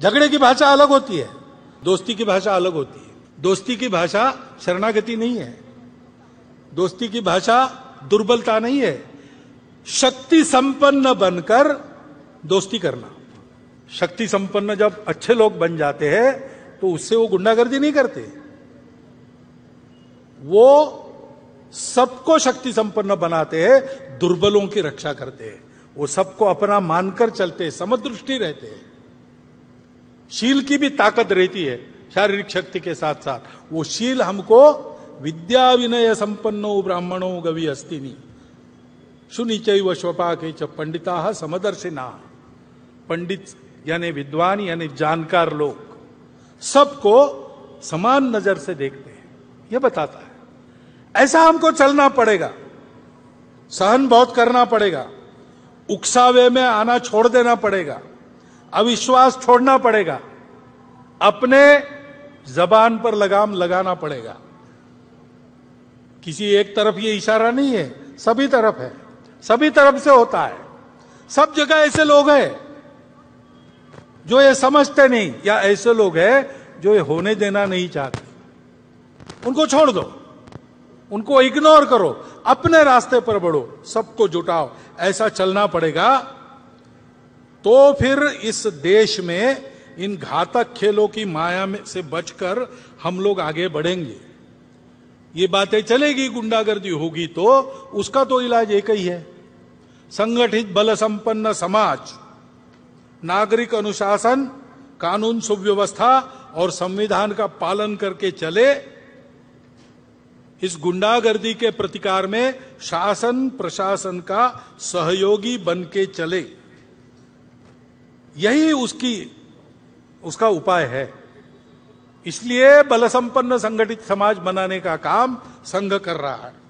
झगड़े की भाषा अलग होती है दोस्ती की भाषा अलग होती है दोस्ती की भाषा शरणागति नहीं है दोस्ती की भाषा दुर्बलता नहीं है शक्ति संपन्न बनकर दोस्ती करना शक्ति संपन्न जब अच्छे लोग बन जाते हैं तो उससे वो गुंडागर्दी नहीं करते वो सबको शक्ति संपन्न बनाते हैं दुर्बलों की रक्षा करते हैं वो सबको अपना मानकर चलते समदृष्टि रहते हैं शील की भी ताकत रहती है शारीरिक शक्ति के साथ साथ वो शील हमको विद्या विनय संपन्नो ब्राह्मणो गवि अस्तिनी सुनिच व के च पंडिता समदर्शिना पंडित यानी विद्वान यानी जानकार लोग सबको समान नजर से देखते हैं यह बताता है ऐसा हमको चलना पड़ेगा सहन बहुत करना पड़ेगा उकसावे में आना छोड़ देना पड़ेगा अविश्वास छोड़ना पड़ेगा अपने जबान पर लगाम लगाना पड़ेगा किसी एक तरफ ये इशारा नहीं है सभी तरफ है सभी तरफ से होता है सब जगह ऐसे लोग हैं जो ये समझते नहीं या ऐसे लोग हैं जो ये होने देना नहीं चाहते उनको छोड़ दो उनको इग्नोर करो अपने रास्ते पर बढ़ो सबको जुटाओ ऐसा चलना पड़ेगा तो फिर इस देश में इन घातक खेलों की माया में से बचकर हम लोग आगे बढ़ेंगे ये बातें चलेगी गुंडागर्दी होगी तो उसका तो इलाज एक ही है संगठित बल संपन्न समाज नागरिक अनुशासन कानून सुव्यवस्था और संविधान का पालन करके चले इस गुंडागर्दी के प्रतिकार में शासन प्रशासन का सहयोगी बन के चले यही उसकी उसका उपाय है इसलिए बलसंपन्न संगठित समाज बनाने का काम संघ कर रहा है